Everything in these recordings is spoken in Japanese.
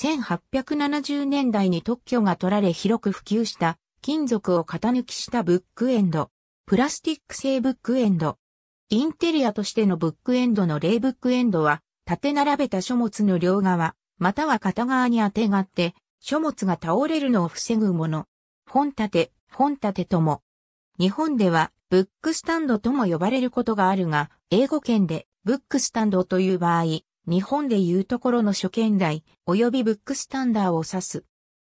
1870年代に特許が取られ広く普及した金属を型抜きしたブックエンド。プラスティック製ブックエンド。インテリアとしてのブックエンドの例ブックエンドは、縦並べた書物の両側、または片側にあてがって、書物が倒れるのを防ぐもの。本立て、本立てとも。日本では、ブックスタンドとも呼ばれることがあるが、英語圏で、ブックスタンドという場合、日本でいうところの書見台、及びブックスタンダーを指す。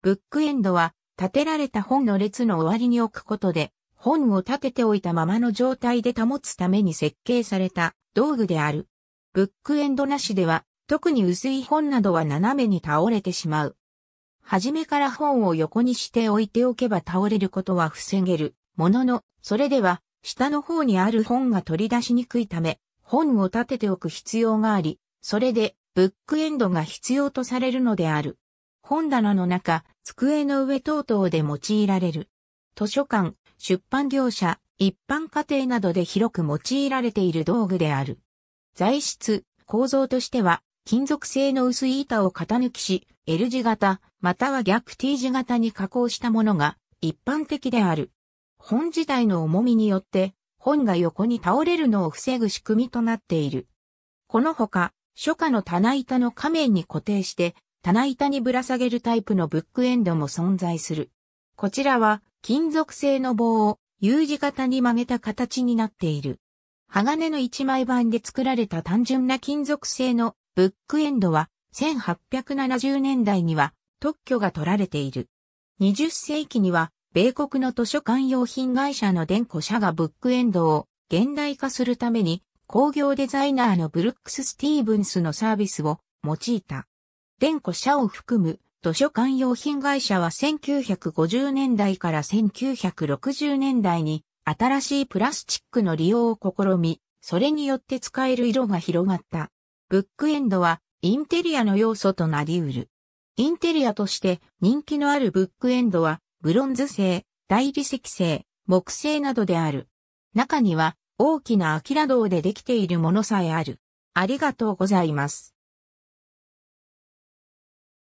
ブックエンドは、立てられた本の列の終わりに置くことで、本を立てておいたままの状態で保つために設計された道具である。ブックエンドなしでは、特に薄い本などは斜めに倒れてしまう。はじめから本を横にして置いておけば倒れることは防げる。ものの、それでは、下の方にある本が取り出しにくいため、本を立てておく必要があり、それで、ブックエンドが必要とされるのである。本棚の中、机の上等々で用いられる。図書館、出版業者、一般家庭などで広く用いられている道具である。材質、構造としては、金属製の薄い板を型抜きし、L 字型、または逆 T 字型に加工したものが一般的である。本自体の重みによって、本が横に倒れるのを防ぐ仕組みとなっている。このほか、初夏の棚板の仮面に固定して、棚板にぶら下げるタイプのブックエンドも存在する。こちらは金属製の棒を U 字型に曲げた形になっている。鋼の一枚板で作られた単純な金属製のブックエンドは1870年代には特許が取られている。20世紀には米国の図書館用品会社の電子社がブックエンドを現代化するために工業デザイナーのブルックス・スティーブンスのサービスを用いた。電子社を含む図書館用品会社は1950年代から1960年代に新しいプラスチックの利用を試み、それによって使える色が広がった。ブックエンドはインテリアの要素となり得る。インテリアとして人気のあるブックエンドはブロンズ製、大理石製、木製などである。中には大きな明堂でできているものさえある。ありがとうございます。